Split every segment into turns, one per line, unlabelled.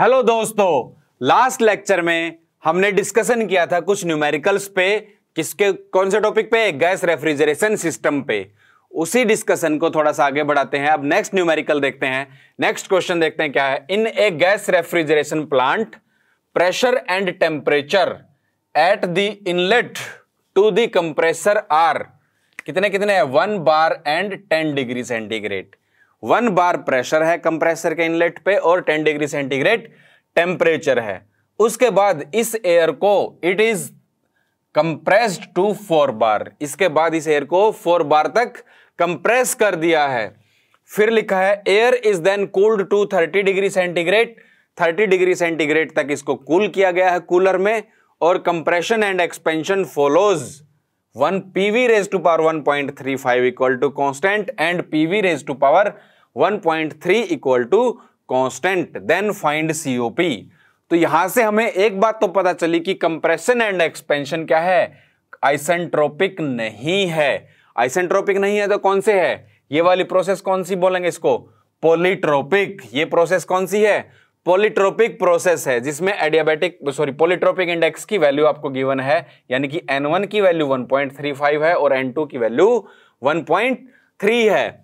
Hello दोस्तों last lecture में हमने डिस्कशन किया था कुछ न्यूमेरिकल्स पे किसके कौन से टॉपिक पे गैस रेफ्रिजरेशन सिस्टम पे उसी डिस्कशन को थोड़ा सा आगे बढ़ाते हैं अब नेक्स्ट न्यूमेरिकल देखते हैं नेक्स्ट क्वेश्चन देखते हैं क्या है in a gas refrigeration plant pressure and temperature at the inlet to the compressor are कितने कितने one bar and ten degree centigrade one bar pressure है कंप्रेसर के इनलेट पे और टेन डिग्री सेंटीग्रेड टेम्परेचर है उसके बाद इस एयर को it is compressed to four bar इसके बाद इस एयर को फोर बार तक कंप्रेस कर दिया है फिर लिखा है air is then cooled to thirty degree centigrade thirty degree centigrade तक इसको कूल cool किया गया है कूलर में और compression and expansion follows one PV raise to power one point three five equal to constant and PV raise to power one point three equal to constant then find COP तो यहां से हमें एक बात तो पता चली कि कंप्रेशन एंड एक्सपेंशन क्या है आइसेंट्रोपिक नहीं है आइसेंट्रोपिक नहीं है तो कौन से है ये वाली प्रोसेस कौन सी बोलेंगे इसको पोलिट्रोपिक ये प्रोसेस कौन सी है पोलिट्रोपिक प्रोसेस है जिसमें एडियाबेटिक सॉरी पोलिट्रोपिक इंडेक्स की वैल्यू आपको गिवन है यानी कि वन की वैल्यू फाइव है और टू की वैल्यू थ्री है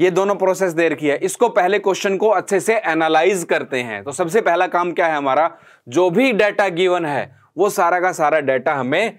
ये दोनों प्रोसेस देर की है इसको पहले क्वेश्चन को अच्छे से एनालाइज करते हैं तो सबसे पहला काम क्या है हमारा जो भी डाटा गिवन है वो सारा का सारा डाटा हमें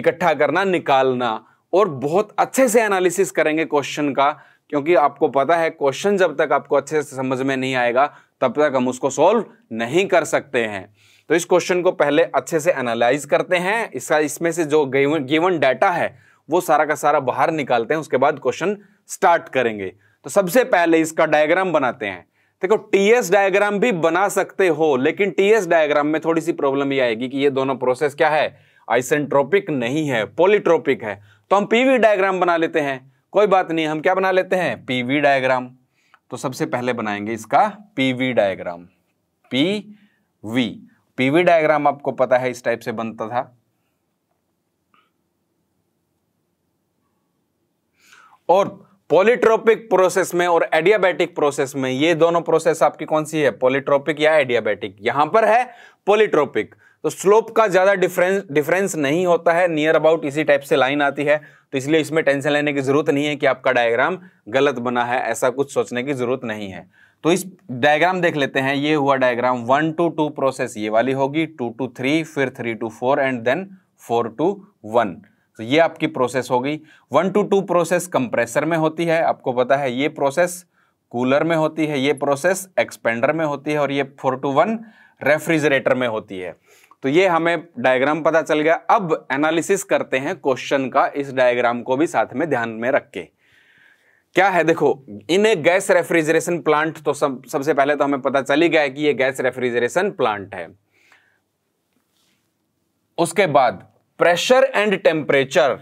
इकट्ठा करना निकालना और बहुत अच्छे से एनालिसिस करेंगे क्वेश्चन का क्योंकि आपको पता है क्वेश्चन जब तक आपको अच्छे से समझ में नहीं आएगा तब तक हम उसको सॉल्व नहीं कर सकते हैं तो इस क्वेश्चन को पहले अच्छे से एनालाइज करते हैं इसका इसमें से जो गिवन गिवन डाटा है वो सारा का सारा बाहर निकालते हैं उसके बाद क्वेश्चन स्टार्ट करेंगे तो सबसे पहले इसका डायग्राम बनाते हैं देखो टीएस डायग्राम भी बना सकते हो लेकिन टीएस डायग्राम में थोड़ी सी प्रॉब्लम ये आएगी कि ये दोनों प्रोसेस क्या है आइसेंट्रोपिक नहीं है पोलिट्रोपिक है तो हम पीवी डायग्राम बना लेते हैं कोई बात नहीं हम क्या बना लेते हैं पीवी डायग्राम तो सबसे पहले बनाएंगे इसका PV diagram P V PV diagram आपको पता है इस टाइप से बनता था और पॉलीट्रोपिक प्रोसेस में और एडियाबैटिक प्रोसेस में ये दोनों प्रोसेस आपकी कौन सी है पॉलीट्रोपिक या एडियाबैटिक यहां पर है पॉलीट्रोपिक तो स्लोप का ज्यादा डिफरेंस डिफरेंस नहीं होता है नियर अबाउट इसी टाइप से लाइन आती है तो इसलिए इसमें टेंशन लेने की जरूरत नहीं है कि आपका डायग्राम गलत बना है ऐसा कुछ सोचने की जरूरत नहीं है तो इस डायग्राम देख लेते हैं ये हुआ diagram one to two process ये वाली होगी टू टू थ्री फिर three to four and then four to one तो ये आपकी प्रोसेस हो गई one to two process compressor में होती है आपको पता है ये प्रोसेस कूलर में होती है ये प्रोसेस एक्सपेंडर में होती है और ये फोर टू वन रेफ्रिजरेटर में होती है तो ये हमें डायग्राम पता चल गया अब एनालिसिस करते हैं क्वेश्चन का इस डायग्राम को भी साथ में ध्यान में रख के क्या है देखो in a gas refrigeration plant तो सब सबसे पहले तो हमें पता चल ही गया है कि ये गैस रेफ्रिजरेशन प्लांट है उसके बाद pressure and temperature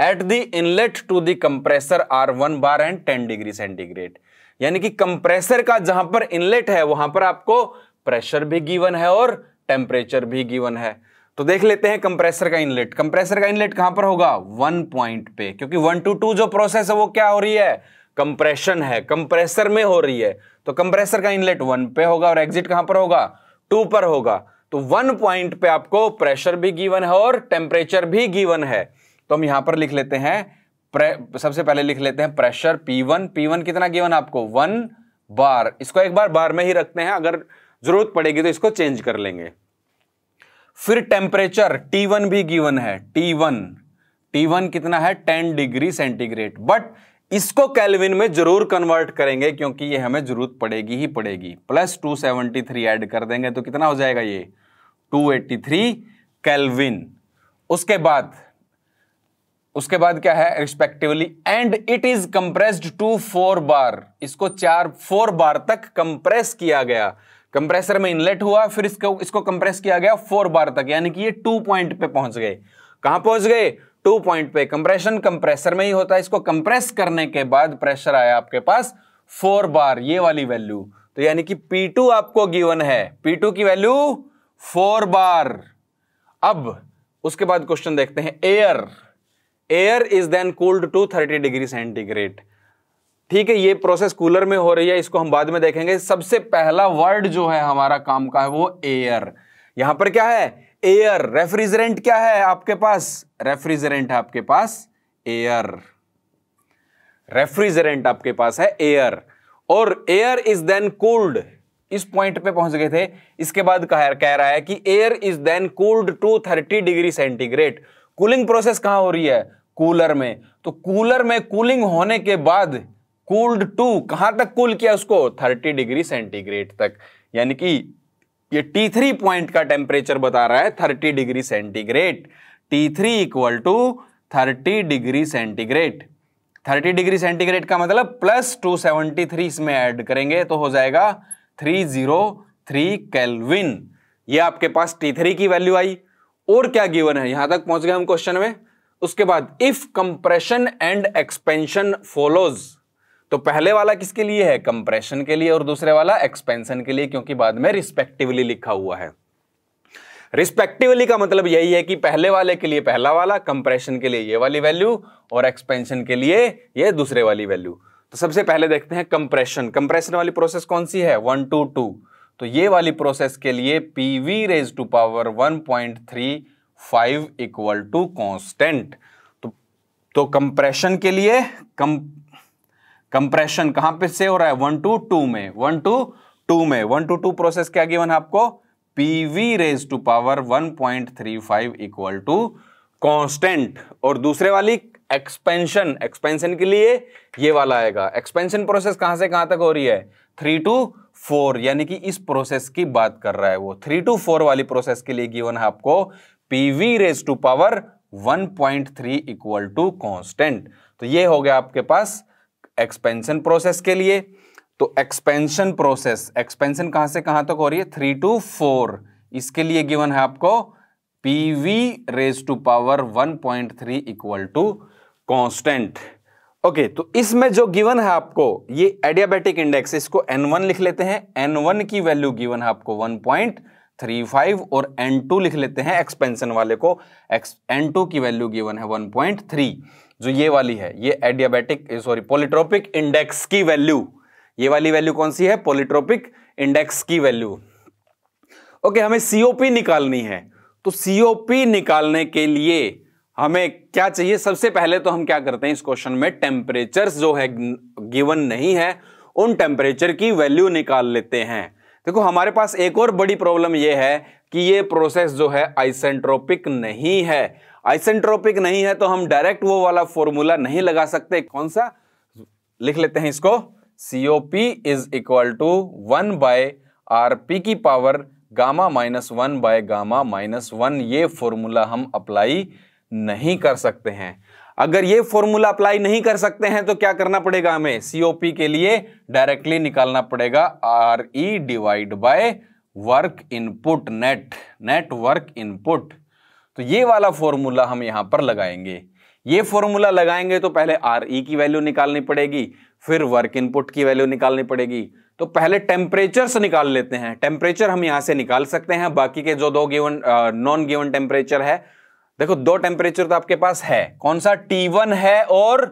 at the inlet to the compressor are one bar and ten degree centigrade यानी कि कंप्रेसर का जहां पर इनलेट है वहां पर आपको प्रेशर भी गिवन है और टेम्परेचर भी गिवन है तो देख लेते हैं कंप्रेसर का इनलेट कंप्रेसर का इनलेट कहां पर होगा वन पॉइंट पे क्योंकि वन टू टू जो प्रोसेस है वो क्या हो रही है कंप्रेशन है कंप्रेसर में हो रही है तो कंप्रेसर का इनलेट वन पे होगा और एग्जिट कहां पर होगा टू पर होगा तो वन पॉइंट पे आपको प्रेशर भी गिवन है और टेम्परेचर भी गिवन है तो हम यहां पर लिख लेते हैं सबसे पहले लिख लेते हैं प्रेशर P1 P1 कितना गिवन आपको वन बार इसको एक बार बार में ही रखते हैं अगर जरूरत पड़ेगी तो इसको चेंज कर लेंगे फिर टेम्परेचर T1 भी गिवन है T1 T1 कितना है 10 डिग्री सेंटीग्रेड बट इसको कैलविन में जरूर कन्वर्ट करेंगे क्योंकि ये हमें जरूरत पड़ेगी ही पड़ेगी प्लस 273 ऐड कर देंगे तो कितना हो जाएगा ये 283 केल्विन उसके बाद उसके बाद क्या है respectively and it is compressed to four bar इसको चार फोर बार तक कंप्रेस किया गया कंप्रेसर में इनलेट हुआ फिर इसको इसको कंप्रेस किया गया फोर बार तक यानी कि ये टू पॉइंट पे पहुंच गए कहां पहुंच गए टू पॉइंट पे कंप्रेशन कंप्रेसर में ही होता है इसको कंप्रेस करने के बाद प्रेशर आया आपके पास फोर बार ये वाली वैल्यू तो यानी कि पी आपको गिवन है पी की वैल्यू फोर बार अब उसके बाद क्वेश्चन देखते हैं air air is then cooled to 30 degree centigrade ठीक है ये प्रोसेस कूलर में हो रही है इसको हम बाद में देखेंगे सबसे पहला वर्ड जो है हमारा काम का है वो एयर यहां पर क्या है एयर रेफ्रिजरेंट क्या है आपके पास रेफ्रिजरेंट है आपके पास एयर रेफ्रिजरेंट आपके पास है एयर और एयर इज देन कूल्ड इस पॉइंट पे पहुंच गए थे इसके बाद कह, कह रहा है कि air is then cooled to 30 degree centigrade cooling process कहाँ हो रही है कूलर में तो कूलर में कूलिंग होने के बाद कूल्ड टू कहाँ तक कूल किया उसको 30 डिग्री सेंटीग्रेड तक यानी कि ये टी पॉइंट का टेम्परेचर बता रहा है thirty degree centigrade T three equal to thirty degree centigrade thirty degree centigrade का मतलब प्लस टू सेवेंटी थ्री इसमें ऐड करेंगे तो हो जाएगा थ्री जीरो थ्री कैलविन ये आपके पास T3 की वैल्यू आई और क्या गिवन है यहां तक पहुंच गए हम क्वेश्चन में उसके बाद if compression and expansion follows तो पहले वाला किसके लिए है कंप्रेशन के लिए और दूसरे वाला एक्सपेंशन के लिए क्योंकि बाद में रिस्पेक्टिवली लिखा हुआ है रिस्पेक्टिवली का मतलब यही है कि पहले वाले के लिए पहला वाला कंप्रेशन के लिए ये वाली वैल्यू और एक्सपेंशन के लिए ये दूसरे वाली वैल्यू तो सबसे पहले देखते हैं कंप्रेशन कंप्रेशन वाली प्रोसेस कौन सी है वन टू टू तो ये वाली प्रोसेस के लिए P V raise to power one point three five equal to constant तो कंप्रेशन तो के लिए कम कंप्रेशन कहां पे से हो रहा है वन टू टू में वन टू टू में वन टू टू प्रोसेस क्या गिवन है आपको P V raise to power one point three five equal to constant और दूसरे वाली एक्सपेंशन एक्सपेंशन के लिए ये वाला आएगा एक्सपेंशन प्रोसेस कहां से कहां तक हो रही है थ्री टू फोर यानी कि इस प्रोसेस की बात कर रहा है वो थ्री टू फोर वाली प्रोसेस के लिए गिवन है आपको PV raise to power 1.3 equal to constant तो ये हो गया आपके पास एक्सपेंशन प्रोसेस के लिए तो एक्सपेंशन प्रोसेस एक्सपेंशन कहां से कहां तक हो रही है थ्री टू फोर इसके लिए गिवन है आपको PV raise to power 1.3 equal to constant okay तो इसमें जो गिवन है आपको ये एडियाबेटिक इंडेक्स इसको वन लिख लेते हैं एन वन की वैल्यू गिवन है आपको फाइव और टू लिख लेते हैं एक्सपेंशन वाले को टू की वैल्यू गिवन है वन पॉइंट थ्री जो ये वाली है ये एडियाबेटिक सॉरी पोलिट्रोपिक इंडेक्स की वैल्यू ये वाली वैल्यू कौन सी है पोलिट्रोपिक इंडेक्स की वैल्यू ओके हमें सीओपी निकालनी है तो सीओपी निकालने के लिए हमें क्या चाहिए सबसे पहले तो हम क्या करते हैं इस क्वेश्चन में टेम्परेचर जो है गिवन नहीं है उन टेम्परेचर की वैल्यू निकाल लेते हैं देखो हमारे पास एक और बड़ी प्रॉब्लम यह है कि ये प्रोसेस जो है आइसेंट्रोपिक नहीं है आइसेंट्रोपिक नहीं है तो हम डायरेक्ट वो वाला फॉर्मूला नहीं लगा सकते कौन सा लिख लेते हैं इसको P is equal to one by R P की power gamma minus one by gamma minus one ये फॉर्मूला हम अप्लाई नहीं कर सकते हैं अगर ये फॉर्मूला अप्लाई नहीं कर सकते हैं तो क्या करना पड़ेगा हमें सीओपी के लिए डायरेक्टली निकालना पड़ेगा R E divide by work input net net work input तो ये वाला फॉर्मूला हम यहां पर लगाएंगे ये फॉर्मूला लगाएंगे तो पहले आर ई e की वैल्यू निकालनी पड़ेगी फिर वर्क इनपुट की वैल्यू निकालनी पड़ेगी तो पहले टेम्परेचर से निकाल लेते हैं टेम्परेचर हम यहां से निकाल सकते हैं बाकी के जो दो गिवन नॉन गिवन टेम्परेचर है देखो दो टेम्परेचर तो आपके पास है कौन सा T1 है और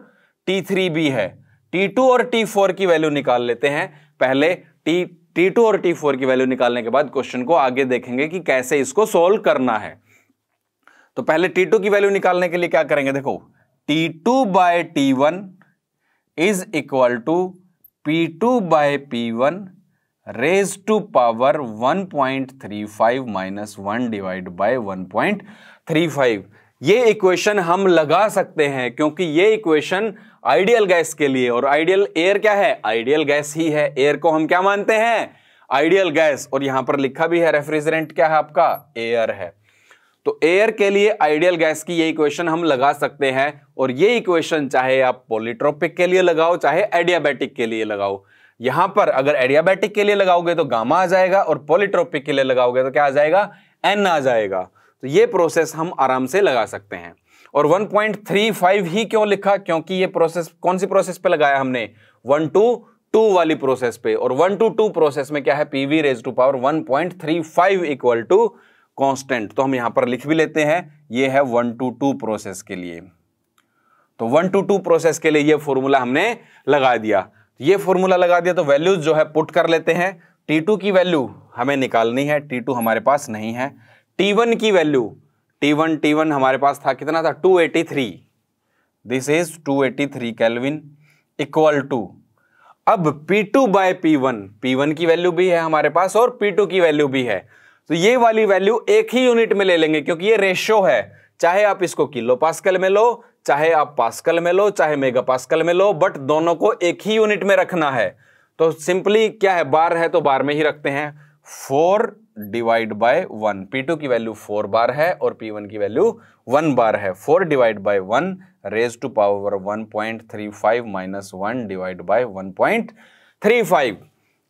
T3 भी है T2 और T4 की वैल्यू निकाल लेते हैं पहले T T2 और T4 की वैल्यू निकालने के बाद क्वेश्चन को आगे देखेंगे कि कैसे इसको सोल्व करना है तो पहले T2 की वैल्यू निकालने के लिए क्या करेंगे देखो T2 two by T one is equal to P two by P one raise to power one point three five minus one divide by one point three five ये इक्वेशन हम लगा सकते हैं क्योंकि ये इक्वेशन आइडियल गैस के लिए और आइडियल एयर क्या है आइडियल गैस ही है एयर को हम क्या मानते हैं आइडियल गैस और यहां पर लिखा भी है रेफ्रिजरेंट क्या है आपका एयर है तो एयर के लिए आइडियल गैस की ये इक्वेशन हम लगा सकते हैं और ये इक्वेशन चाहे आप पोलिट्रोपिक के लिए लगाओ चाहे एडियाबैटिक के लिए लगाओ यहां पर अगर एडियाबैटिक के लिए लगाओगे तो गामा आ जाएगा और पोलिट्रोपिक के लिए लगाओगे तो क्या आ जाएगा एन आ जाएगा तो ये प्रोसेस हम आराम से लगा सकते हैं और 1.35 ही क्यों लिखा क्योंकि ये प्रोसेस कौन सी प्रोसेस पे लगाया हमने वन टू टू वाली प्रोसेस पे और वन टू टू प्रोसेस में क्या है PV raise to power one point three five equal to constant तो हम यहां पर लिख भी लेते हैं ये है वन टू टू प्रोसेस के लिए तो वन टू टू प्रोसेस के लिए ये फॉर्मूला हमने लगा दिया ये फॉर्मूला लगा दिया तो वैल्यूज जो है पुट कर लेते हैं टी टू की वैल्यू हमें निकालनी है टी टू हमारे पास नहीं है T1 की वैल्यू T1 T1 हमारे पास था कितना था 283 this is three kelvin equal to अब P2 बाय पी वन की वैल्यू भी है हमारे पास और P2 की वैल्यू भी है तो ये वाली वैल्यू एक ही यूनिट में ले लेंगे क्योंकि ये रेशो है चाहे आप इसको किलो पास्कल में लो चाहे आप पास्कल में लो चाहे मेगा पास्कल में लो बट दोनों को एक ही यूनिट में रखना है तो सिंपली क्या है बार है तो बार में ही रखते हैं four divide by one P two की वैल्यू फोर बार है और पी वन की वैल्यू वन बार है four divide by one raise to power one point three five minus one divide by one point three five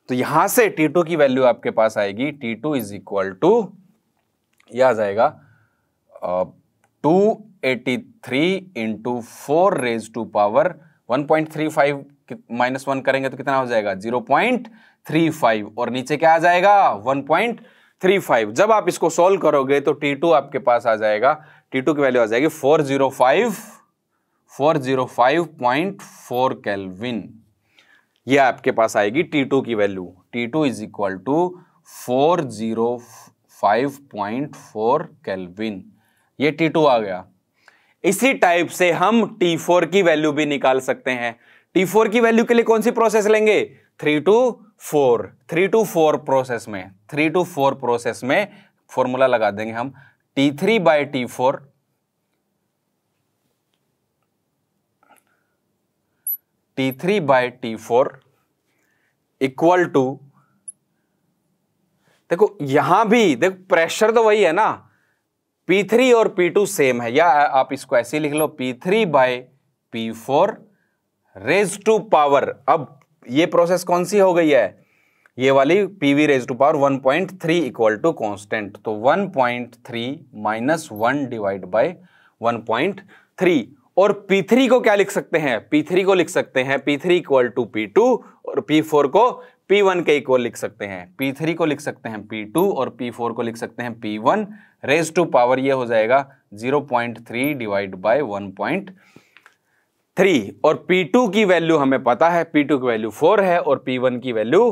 तो यहां से T two की value आपके पास आएगी T two is equal to यह आ जाएगा two eighty three into four raise to power one point three five minus one करेंगे तो कितना हो जाएगा जीरो पॉइंट थ्री फाइव और नीचे क्या आ जाएगा वन पॉइंट थ्री फाइव जब आप इसको सोल्व करोगे तो टी टू आपके पास आ जाएगा टी टू की वैल्यू आ जाएगी four zero five four zero five point four kelvin ये आपके पास आएगी टी टू की value T two is equal to four zero five point four kelvin ये टी टू आ गया इसी टाइप से हम टी फोर की वैल्यू भी निकाल सकते हैं टी फोर की वैल्यू के लिए कौन सी प्रोसेस लेंगे three to four three to four process में थ्री टू फोर प्रोसेस में फॉर्मूला लगा देंगे हम T three by T four T three by T four equal to देखो यहां भी देखो प्रेशर तो वही है ना पी थ्री और पी टू सेम है या आप इसको ऐसे लिख लो P three by P four raise to power अब ये प्रोसेस कौन सी हो गई है ये वाली P V raise to power one point three equal to constant तो one point three minus one divide by one point three और P3 को क्या लिख सकते हैं P3 को लिख सकते हैं P3 three equal to P और P4 को P1 के इक्वल लिख सकते हैं P3 को लिख सकते हैं P2 और P4 को लिख सकते हैं P1 रेज टू पावर ये हो जाएगा 0.3 point three divide by one point three और P2 की वैल्यू हमें पता है P2 की वैल्यू फोर है और P1 की वैल्यू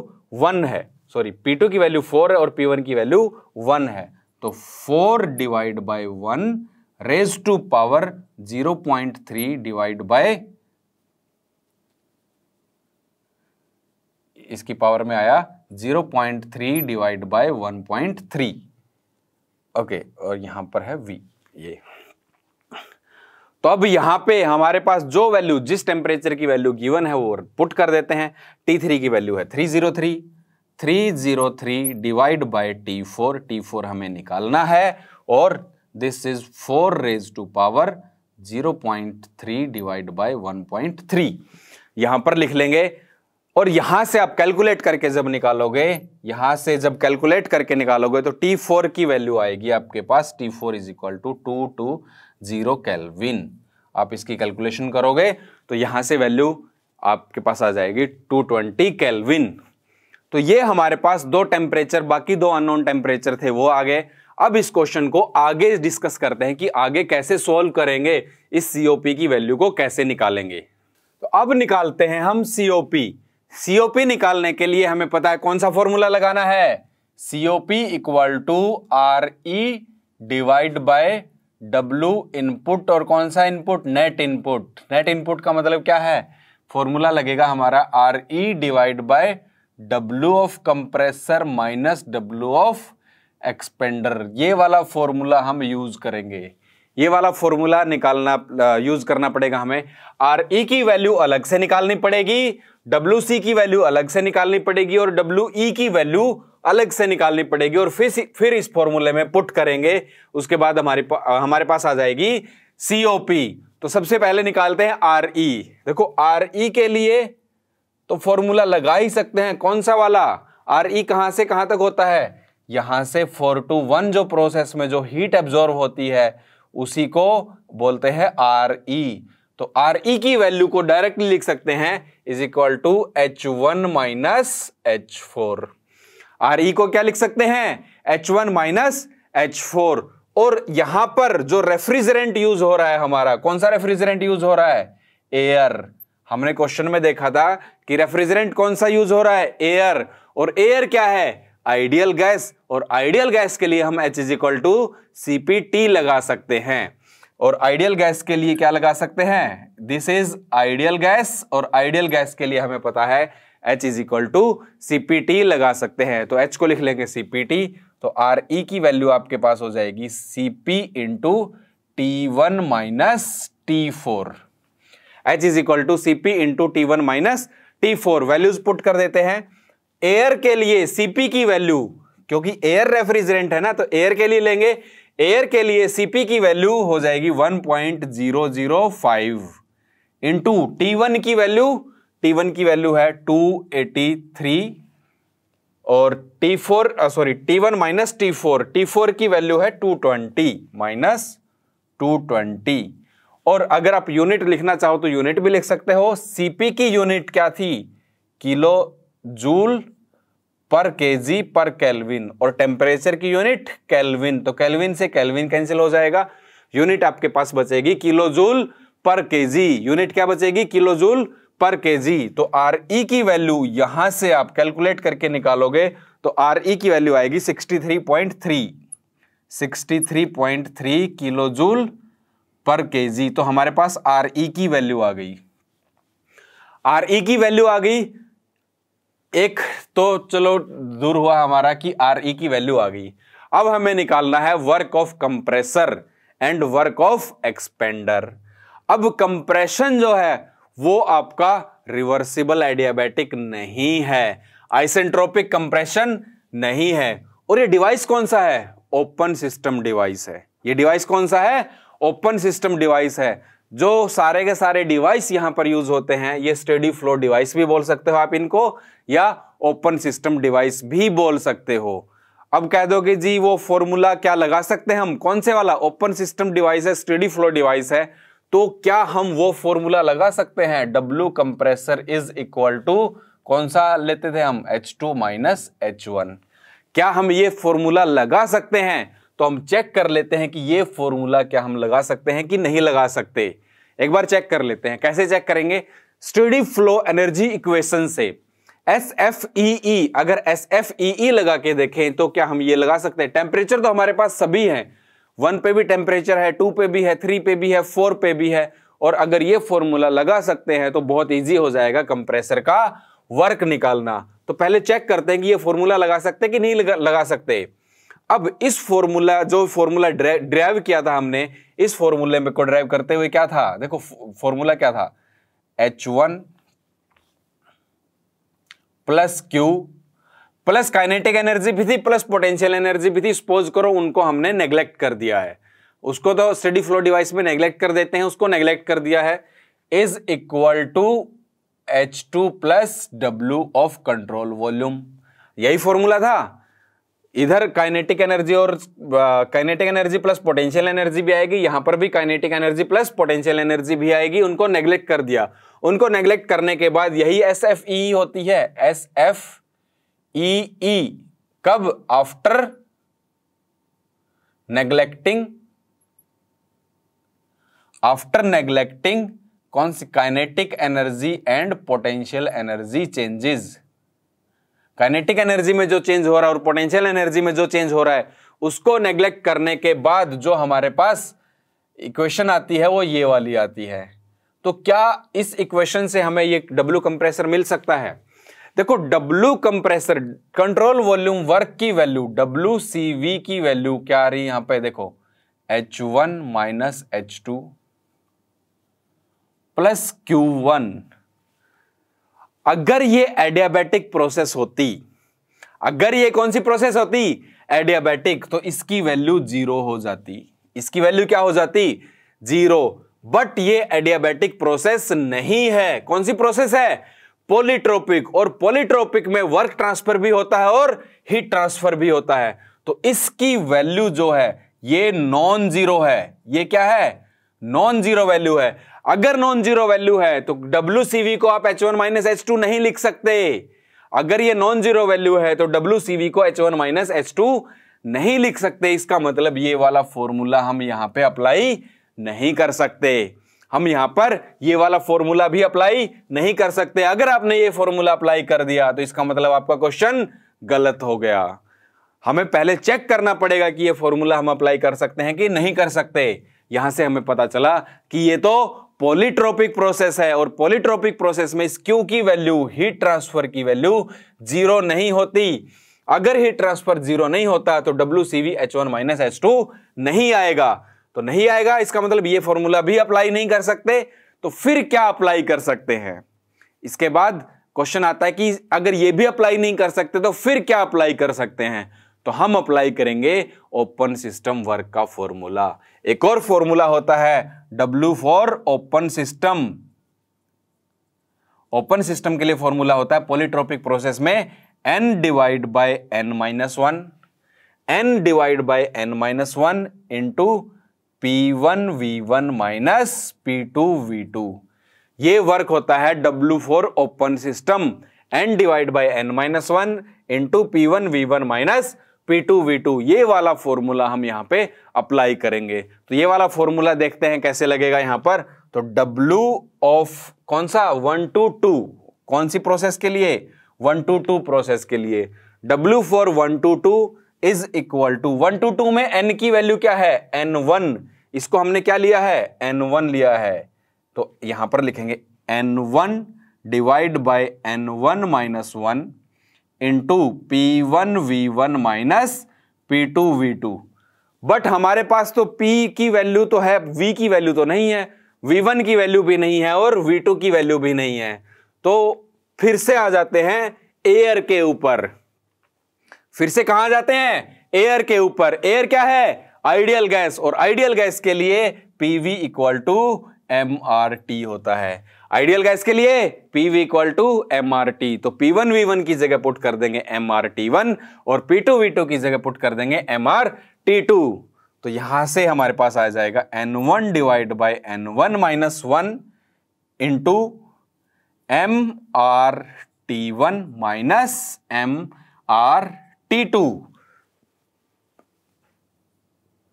वन है सॉरी P2 की वैल्यू फोर है और P1 की वैल्यू वन है तो four divide by one raise to power zero point three divide by इसकी पावर में आया zero point three divide by one point three okay और यहां पर है v ये तो अब यहां पे हमारे पास जो वैल्यू जिस टेम्परेचर की वैल्यू गिवन है वो पुट कर देते हैं टी थ्री की वैल्यू है three zero three three zero divide by T4 T4 हमें निकालना है और this is 4 raise to power zero point three divide by one point three यहां पर लिख लेंगे और यहां से आप कैलकुलेट करके जब निकालोगे यहां से जब कैलकुलेट करके निकालोगे तो T4 की वैल्यू आएगी आपके पास T4 four is equal to two two zero kelvin आप इसकी कैलकुलेशन करोगे तो यहाँ से वैल्यू आपके पास आ जाएगी 220 कैलविन तो ये हमारे पास दो टेम्परेचर बाकी दो अननोन टेम्परेचर थे वो आ गए अब इस क्वेश्चन को आगे डिस्कस करते हैं कि आगे कैसे सॉल्व करेंगे इस सीओपी की वैल्यू को कैसे निकालेंगे तो अब निकालते हैं हम सीओपी सीओपी निकालने के लिए हमें पता है कौन सा फॉर्मूला लगाना है COP equal to R E divide by W input और कौन सा input net input net input का मतलब क्या है फॉर्मूला लगेगा हमारा R E divide by W of compressor minus W of expander ये वाला फॉर्मूला हम यूज करेंगे ये वाला फॉर्मूला निकालना यूज करना पड़ेगा हमें आर ई e की वैल्यू अलग से निकालनी पड़ेगी डब्ल्यू सी की वैल्यू अलग से निकालनी पड़ेगी और डब्ल्यू ई e की वैल्यू अलग से निकालनी पड़ेगी और फिर फिर इस फॉर्मूले में पुट करेंगे उसके बाद हमारे पा, हमारे पास आ जाएगी सी ओ पी तो सबसे पहले निकालते हैं आर ई e। देखो आर ई e के लिए तो फॉर्मूला लगा ही सकते हैं कौन सा वाला आर ई कहाँ से कहाँ तक होता है यहाँ से फोर टू वन जो प्रोसेस में जो हीट एब्जॉर्व होती है उसी को बोलते हैं आर ई तो आर ई e की वैल्यू को डायरेक्टली लिख सकते हैं is equal to H one minus H four R E को क्या लिख सकते हैं H one minus H four और यहां पर जो रेफ्रिजरेंट यूज हो रहा है हमारा कौन सा रेफ्रिजरेंट यूज हो रहा है एयर हमने क्वेश्चन में देखा था कि रेफ्रिजरेंट कौन सा यूज हो रहा है एयर और एयर क्या है आइडियल गैस और आइडियल गैस के लिए हम H is equal to CPT लगा सकते हैं और आइडियल गैस के लिए क्या लगा सकते हैं दिस इज आइडियल गैस और आइडियल गैस के लिए हमें पता है H is equal to CPT लगा सकते हैं तो H को लिख लेंगे सीपीटी तो आर ई e की वैल्यू आपके पास हो जाएगी CP into T one minus T four H is equal to CP into T one minus T four values put कर देते हैं एयर के लिए सीपी की वैल्यू क्योंकि एयर रेफ्रिजरेंट है ना तो एयर के लिए लेंगे एयर के लिए सीपी की वैल्यू हो जाएगी 1.005 इनटू T1 की वैल्यू T1 की वैल्यू है 283 और T4 sorry T1 minus T four T four की वैल्यू है 220 माइनस टू और अगर आप यूनिट लिखना चाहो तो यूनिट भी लिख सकते हो सीपी की यूनिट क्या थी किलो जूल पर केजी पर कैलविन और टेम्परेचर की यूनिट कैलविन तो कैलविन से कैलविन कैंसिल हो जाएगा यूनिट आपके पास बचेगी किलोजूल पर केजी यूनिट क्या बचेगी किलोजूल पर केजी तो आर ई की वैल्यू यहां से आप कैलकुलेट करके निकालोगे तो आर ई की वैल्यू आएगी 63.3 63.3 किलोजूल पर केजी तो हमारे पास आर ई की वैल्यू आ गई आर ई की वैल्यू आ गई एक तो चलो दूर हुआ हमारा कि आर ई e की वैल्यू आ गई अब हमें निकालना है work of compressor and work of expander अब कंप्रेशन जो है वो आपका रिवर्सिबल एडियाबैटिक नहीं है आइसेंट्रोपिक कंप्रेशन नहीं है और ये डिवाइस कौन सा है ओपन सिस्टम डिवाइस है ये डिवाइस कौन सा है ओपन सिस्टम डिवाइस है जो सारे के सारे डिवाइस यहां पर यूज होते हैं ये स्टडी फ्लो डिवाइस भी बोल सकते हो आप इनको या ओपन सिस्टम डिवाइस भी बोल सकते हो अब कह दो कि जी वो फॉर्मूला क्या लगा सकते हैं हम कौन से वाला ओपन सिस्टम डिवाइस है स्टडी फ्लो डिवाइस है तो क्या हम वो फॉर्मूला लगा सकते हैं W compressor is equal to कौन सा लेते थे हम H two minus H one क्या हम ये फॉर्मूला लगा सकते हैं तो हम चेक कर लेते हैं कि ये फॉर्मूला क्या हम लगा सकते हैं कि नहीं लगा सकते एक बार चेक कर लेते हैं कैसे चेक करेंगे स्टडी फ्लो एनर्जी इक्वेशन से एस एफ ई अगर एस एफ ई लगा के देखें तो क्या हम ये लगा सकते हैं टेम्परेचर तो हमारे पास सभी है वन पे भी टेम्परेचर है टू पे भी है थ्री पे भी है फोर पे भी है और अगर ये फॉर्मूला लगा सकते हैं तो बहुत ईजी हो जाएगा कंप्रेसर का वर्क निकालना तो पहले चेक करते हैं कि ये फॉर्मूला लगा सकते हैं कि नहीं लगा, लगा सकते अब इस फॉर्मूला जो फॉर्मूला ड्राइव किया था हमने इस फॉर्मूले में को ड्राइव करते हुए क्या था देखो फॉर्मूला क्या था H one plus Q plus kinetic energy भी थी प्लस पोटेंशियल एनर्जी भी थी सपोज करो उनको हमने नेग्लेक्ट कर दिया है उसको तो स्टडी फ्लो डिवाइस में नेग्लेक्ट कर देते हैं उसको नेग्लेक्ट कर दिया है is equal to H two plus W of control volume यही फॉर्मूला था इधर काइनेटिक एनर्जी और kinetic energy plus potential energy भी आएगी यहां पर भी kinetic energy plus potential energy भी आएगी उनको नेग्लेक्ट कर दिया उनको नेग्लेक्ट करने के बाद यही एस एफ ई होती है एस एफ ई ई कब आफ्टर नेग्लेक्टिंग आफ्टर नेग्लेक्टिंग कौन सी kinetic energy and potential energy changes kinetic energy में जो चेंज हो रहा है और पोटेंशियल एनर्जी में जो चेंज हो रहा है उसको नेग्लेक्ट करने के बाद जो हमारे पास इक्वेशन आती है वो ये वाली आती है तो क्या इस इक्वेशन से हमें ये डब्ल्यू कंप्रेसर मिल सकता है देखो W compressor control volume work की वैल्यू डब्ल्यू सी वी की वैल्यू क्या आ रही है यहां पर देखो H one minus H two plus Q one अगर ये एडियाबैटिक प्रोसेस होती अगर ये कौन सी प्रोसेस होती एडियाबैटिक तो इसकी वैल्यू जीरो हो जाती इसकी वैल्यू क्या हो जाती जीरो बट ये एडियाबैटिक प्रोसेस नहीं है कौन सी प्रोसेस है पोलिट्रोपिक और पोलिट्रोपिक में वर्क ट्रांसफर भी होता है और हीट ट्रांसफर भी होता है तो इसकी वैल्यू जो है ये नॉन जीरो है ये क्या है नॉन जीरो वैल्यू है अगर नॉन जीरो वैल्यू है तो डब्ल्यू को आप H one minus H two नहीं लिख सकते अगर ये नॉन जीरो वैल्यू है तो डब्ल्यू को H one minus H two नहीं लिख सकते इसका मतलब ये वाला फॉर्मूला हम यहां पे अप्लाई नहीं कर सकते हम यहां पर ये वाला फॉर्मूला भी अप्लाई नहीं कर सकते अगर आपने ये फॉर्मूला अप्लाई कर दिया तो इसका मतलब आपका क्वेश्चन गलत हो गया हमें पहले चेक करना पड़ेगा कि ये फॉर्मूला हम अप्लाई कर सकते हैं कि नहीं कर सकते यहां से हमें पता चला कि ये तो पॉलीट्रॉपिक प्रोसेस है और पॉलीट्रॉपिक प्रोसेस में इस क्यू की वैल्यू हीट ट्रांसफर की वैल्यू जीरो नहीं होती अगर हीट ट्रांसफर जीरो नहीं होता तो W C V H one minus H two नहीं आएगा तो नहीं आएगा इसका मतलब ये फॉर्मूला भी अप्लाई नहीं कर सकते तो फिर क्या अप्लाई कर सकते हैं इसके बाद क्वेश्चन आता है कि अगर ये भी अप्लाई नहीं कर सकते तो फिर क्या अप्लाई कर सकते हैं तो हम अप्लाई करेंगे ओपन सिस्टम वर्क का फॉर्मूला एक और फॉर्मूला होता है W for open system open system के लिए फॉर्मूला होता है पॉलीट्रोपिक प्रोसेस में N divide by N minus one N divide by N minus one into P one V one minus P two V two ये work होता है W for open system N divide by N minus one into P one V one minus we two ये वाला formula हम यहाँ पे apply करेंगे तो ये वाला फॉर्मूला देखते हैं कैसे लगेगा यहाँ पर तो W ऑफ कौन सा वन टू टू कौन सी प्रोसेस के लिए वन टू टू प्रोसेस के लिए W for one to two is equal to one to two में n की वैल्यू क्या है एन वन इसको हमने क्या लिया है एन वन लिया है तो यहां पर लिखेंगे N one divide by N one minus one into P one V one minus P two V two but हमारे पास तो P की वैल्यू तो है V की वैल्यू तो नहीं है V1 की वैल्यू भी नहीं है और V2 की वैल्यू भी नहीं है तो फिर से आ जाते हैं एयर के ऊपर फिर से कहा जाते हैं एयर के ऊपर एयर क्या है आइडियल गैस और आइडियल गैस के लिए P V equal to M R T होता है आइडियल गैस के लिए P V equal to M R T तो पी वन वी वन की जगह पुट कर देंगे एम आर टी वन और पी टू वी टू की जगह पुट कर देंगे एम आर टी टू तो यहां से हमारे पास आ जाएगा N one divide by N one minus one into M R T one minus M R T two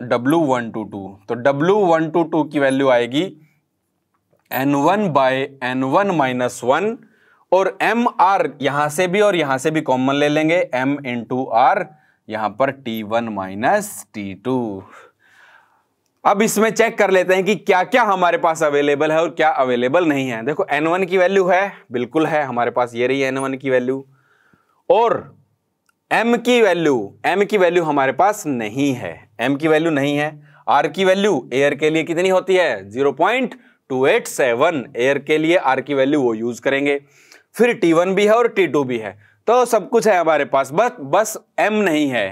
W one to two तो डब्ल्यू वन टू टू की वैल्यू आएगी N one by N one minus one और M R यहां से भी और यहां से भी कॉमन ले लेंगे एम इन टू आर यहां पर T one minus T two अब इसमें चेक कर लेते हैं कि क्या क्या हमारे पास अवेलेबल है और क्या अवेलेबल नहीं है देखो एन वन की वैल्यू है बिल्कुल है हमारे पास ये रही एन वन की वैल्यू और एम की वैल्यू एम की वैल्यू हमारे पास नहीं है एम की वैल्यू नहीं है आर की वैल्यू एयर के लिए कितनी होती है zero point two eight seven air के लिए आर की वैल्यू वो यूज करेंगे फिर टी वन भी है और टी टू भी है तो सब कुछ है हमारे पास बस बस एम नहीं है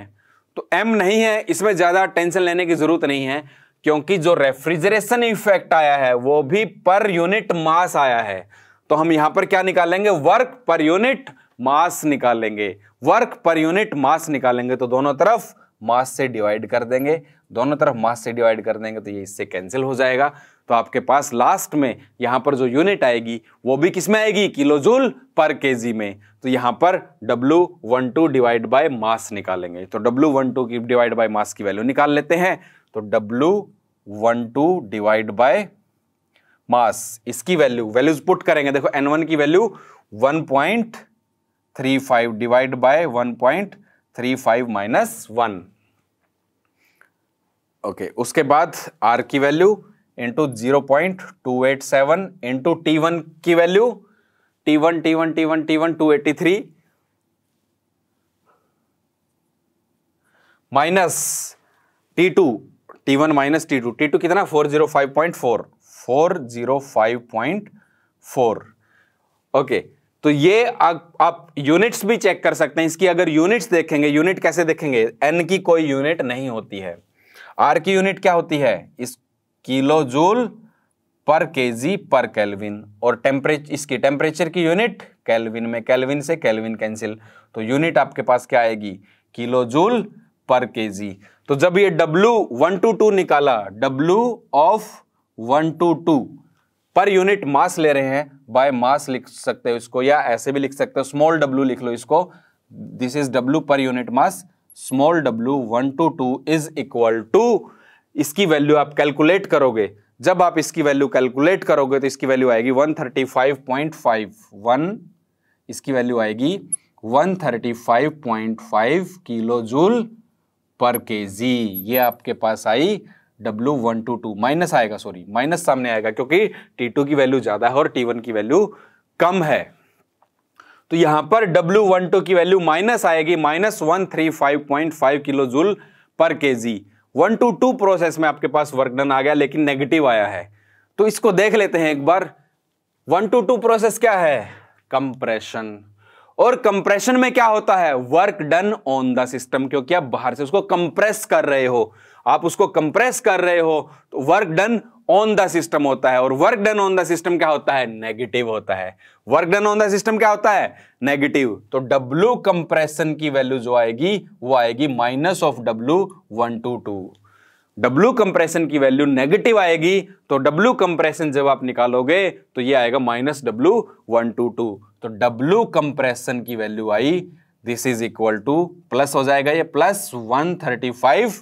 तो एम नहीं है इसमें ज़्यादा टेंशन लेने की ज़रूरत नहीं है क्योंकि जो रेफ्रिजरेशन इफेक्ट आया है वो भी पर यूनिट मास आया है तो हम यहां पर क्या निकालेंगे वर्क पर यूनिट मास निकालेंगे वर्क पर यूनिट मास निकालेंगे तो दोनों तरफ मास से डिवाइड कर देंगे दोनों तरफ मास से डिवाइड कर देंगे तो ये इससे कैंसिल हो जाएगा तो आपके पास लास्ट में यहां पर जो यूनिट आएगी वो भी किस में आएगी किलोजूल पर केजी में तो यहां पर W one two divide by mass निकालेंगे तो डब्ल्यू वन टू की डिवाइड बाय मास की वैल्यू निकाल लेते हैं तो W one two divide by mass इसकी वैल्यू वैल्यूज पुट करेंगे देखो एन वन की value one point three five divide by one point three five minus one okay उसके बाद आर की value into zero point two eight seven into T one की value T one T one T one T one two eighty three minus T two T one minus T two T two कितना four zero five point four four zero five point four okay तो ये आ, आप units भी check कर सकते हैं इसकी अगर यूनिट्स देखेंगे यूनिट कैसे देखेंगे एन की कोई यूनिट नहीं होती है आर की यूनिट क्या होती है इस किलो जूल पर केजी पर कैलविन और टेम्परेच इसकी टेम्परेचर की यूनिट कैलविन में कैलविन से कैलविन कैंसिल तो यूनिट आपके पास क्या आएगी किलो जूल पर केजी तो जब ये डब्ल्यू वन टू टू निकाला W of one to two पर यूनिट मास ले रहे हैं बाय मास लिख सकते हो इसको या ऐसे भी लिख सकते हो स्मॉल डब्ल्यू लिख लो इसको दिस इज डब्ल्यू पर unit mass small W one to two is equal to इसकी वैल्यू आप कैलकुलेट करोगे जब आप इसकी वैल्यू कैलकुलेट करोगे तो इसकी वैल्यू आएगी फाइव वन इसकी वैल्यू आएगी 135.5 kilo joule per K G ये आपके पास आई W one to two minus आएगा सॉरी माइनस सामने आएगा क्योंकि टी टू की वैल्यू ज़्यादा है और टी वन की वैल्यू कम है तो यहां पर डब्ल्यू वन टू की वैल्यू माइनस आएगी minus one three five point five kilo joule per K G one to two process में आपके पास वर्क डन आ गया लेकिन नेगेटिव आया है तो इसको देख लेते हैं एक बार वन टू टू प्रोसेस क्या है कंप्रेशन और कंप्रेशन में क्या होता है work done on the system क्योंकि आप बाहर से उसको कंप्रेस कर रहे हो आप उसको कंप्रेस कर रहे हो तो work done on the system होता है और work done on the system क्या होता है नेगेटिव होता है work done on the system क्या होता है नेगेटिव तो डब्ल्यू कंप्रेशन की वैल्यू जो आएगी वो आएगी minus of W one to two W compression की वैल्यू नेगेटिव आएगी तो डब्ल्यू कंप्रेशन जब आप निकालोगे तो ये आएगा minus W one to two तो डब्ल्यू कंप्रेशन की वैल्यू आई this is equal to plus हो जाएगा ये प्लस वन थर्टी फाइव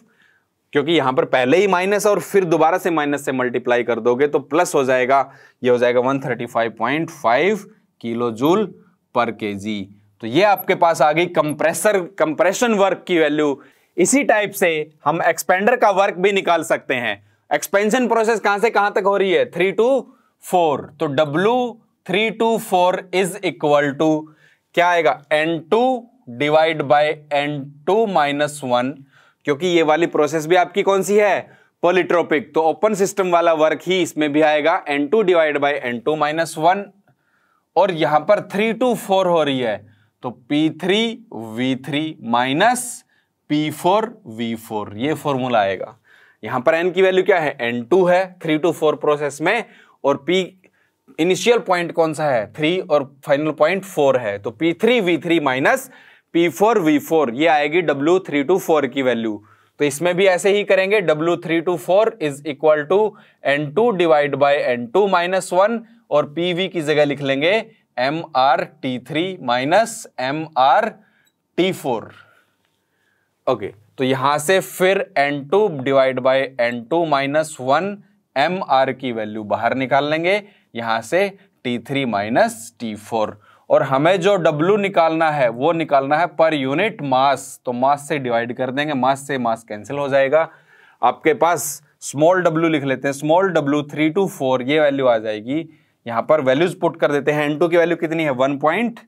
क्योंकि यहां पर पहले ही माइनस और फिर दोबारा से माइनस से मल्टीप्लाई कर दोगे तो प्लस हो जाएगा ये हो जाएगा 135.5 किलो जूल पर के जी तो ये आपके पास आ गई कंप्रेसर कंप्रेशन वर्क की वैल्यू इसी टाइप से हम एक्सपेंडर का वर्क भी निकाल सकते हैं एक्सपेंशन प्रोसेस कहां से कहां तक हो रही है थ्री टू फोर तो W three to four is equal to क्या आएगा n two divide by n two minus one क्योंकि ये वाली प्रोसेस भी आपकी कौन सी है पॉलीट्रोपिक तो ओपन सिस्टम वाला वर्क ही इसमें भी आएगा n two divide by n two minus one और यहां पर थ्री टू फोर हो रही है तो P three V three minus P four V four ये फॉर्मूला आएगा यहां पर एन की वैल्यू क्या है एन टू है थ्री टू फोर प्रोसेस में और पी इनिशियल पॉइंट कौन सा है थ्री और फाइनल पॉइंट फोर है तो P three V three minus P four V four ये आएगी डब्ल्यू थ्री टू फोर की वैल्यू तो इसमें भी ऐसे ही करेंगे W three to four is equal to n two divide by n two minus one और पी वी की जगह लिख लेंगे M R T three minus M R T four okay तो यहां से फिर n two divide by n two minus one M R की वैल्यू बाहर निकाल लेंगे यहां से T three minus T four और हमें जो W निकालना है वो निकालना है पर यूनिट मास तो मास से डिवाइड कर देंगे मास से मास कैंसिल हो जाएगा आपके पास स्मॉल W लिख लेते हैं small W three to four ये वैल्यू आ जाएगी यहाँ पर वैल्यूज पुट कर देते हैं N2 की वैल्यू कितनी है one point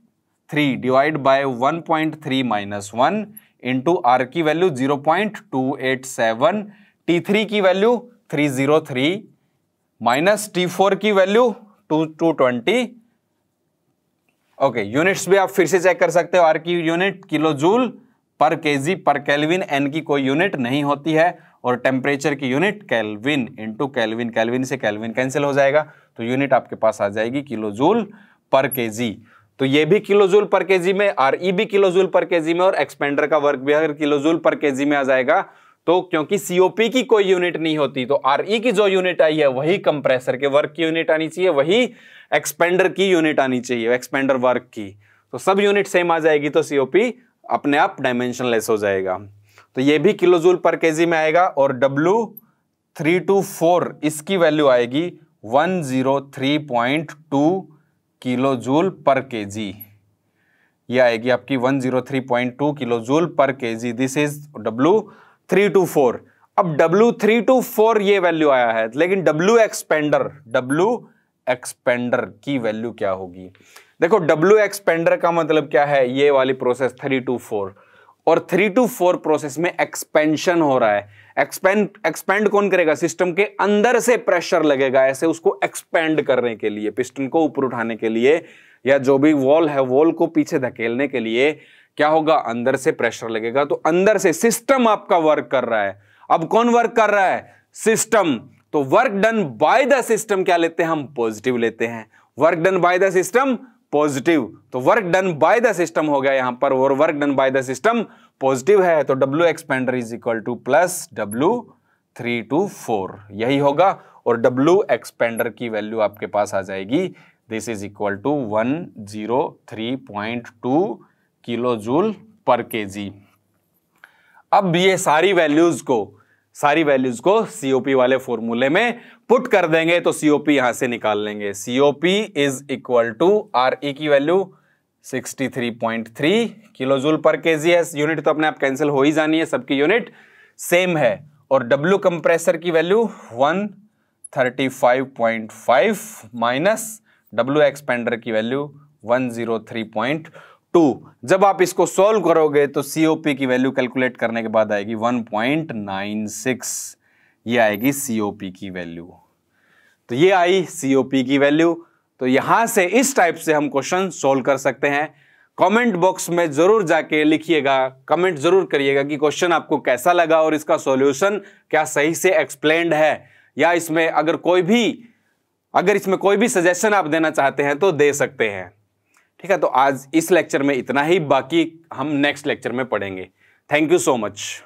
three divide by one point three minus one into R की value zero point two eight seven T three की value three zero three minus T four की value two two twenty okay units भी आप फिर से check कर सकते हो आर की यूनिट किलो जूल पर केजी पर कैलविन एन की कोई यूनिट नहीं होती है और टेम्परेचर की unit kelvin two kelvin kelvin से कैलविन कैंसिल हो जाएगा तो यूनिट आपके पास आ जाएगी किलो जूल पर जी तो ये भी किलो जूल पर जी में आर ई e भी किलो जूल पर जी में और एक्सपेंडर का वर्क भी अगर किलो जूल पर जी में आ जाएगा तो क्योंकि सीओपी की कोई यूनिट नहीं होती तो आर e की जो यूनिट आई है वही कंप्रेसर के वर्क की यूनिट आनी चाहिए वही एक्सपेंडर की यूनिट आनी चाहिए एक्सपेंडर वर्क की तो सब यूनिट सेम आ जाएगी तो सीओपी अपने आप लेस हो जाएगा तो ये भी किलोजूल पर केजी में आएगा और डब्ल्यू थ्री टू फोर इसकी वैल्यू आएगी one zero three point two kilo joule per K G ये आएगी आपकी one zero three point two kilo joule per K G this is W three to four अब W three to four ये value आया है लेकिन W expander W expander की value क्या होगी देखो डब्ल्यू एक्सपेंडर का मतलब क्या है ये वाली प्रोसेस थ्री टू फोर और थ्री टू फोर प्रोसेस में एक्सपेंशन हो रहा है एक्सपेंड एक्सपेंड कौन करेगा सिस्टम के अंदर से प्रेशर लगेगा ऐसे उसको एक्सपेंड करने के लिए पिस्टन को ऊपर उठाने के लिए या जो भी वॉल है वॉल को पीछे धकेलने के लिए क्या होगा अंदर से प्रेशर लगेगा तो अंदर से सिस्टम आपका वर्क कर रहा है अब कौन वर्क कर रहा है सिस्टम तो work done by the system क्या लेते हैं हम पॉजिटिव लेते हैं work done by the system positive तो work done by the system हो गया यहां पर और work done by the system positive है तो W expander is equal to plus W three to four यही होगा और डब्ल्यू एक्सपेंडर की वैल्यू आपके पास आ जाएगी this is equal to one zero three point two kilo joule per K जी अब ये सारी वैल्यूज को सारी वैल्यूज को सीओपी वाले फॉर्मूले में पुट कर देंगे तो सीओपी यहां से निकाल लेंगे COP is equal to R E की value 63.3 kilo joule per K जी है यूनिट तो अपने आप कैंसिल हो ही जानी है सबकी यूनिट सेम है और डब्ल्यू कंप्रेसर की वैल्यू 135.5 माइनस डब्ल्यू एक्सपेंडर की वैल्यू 103.4 टू जब आप इसको सॉल्व करोगे तो सीओपी की वैल्यू कैलकुलेट करने के बाद आएगी 1.96 ये आएगी सीओपी की वैल्यू तो ये आई सीओपी की वैल्यू तो यहां से इस टाइप से हम क्वेश्चन सोल्व कर सकते हैं कमेंट बॉक्स में जरूर जाके लिखिएगा कमेंट जरूर करिएगा कि क्वेश्चन आपको कैसा लगा और इसका सॉल्यूशन क्या सही से एक्सप्लेन्ड है या इसमें अगर कोई भी अगर इसमें कोई भी सजेशन आप देना चाहते हैं तो दे सकते हैं ठीक है तो आज इस लेक्चर में इतना ही बाकी हम नेक्स्ट लेक्चर में पढ़ेंगे थैंक यू सो मच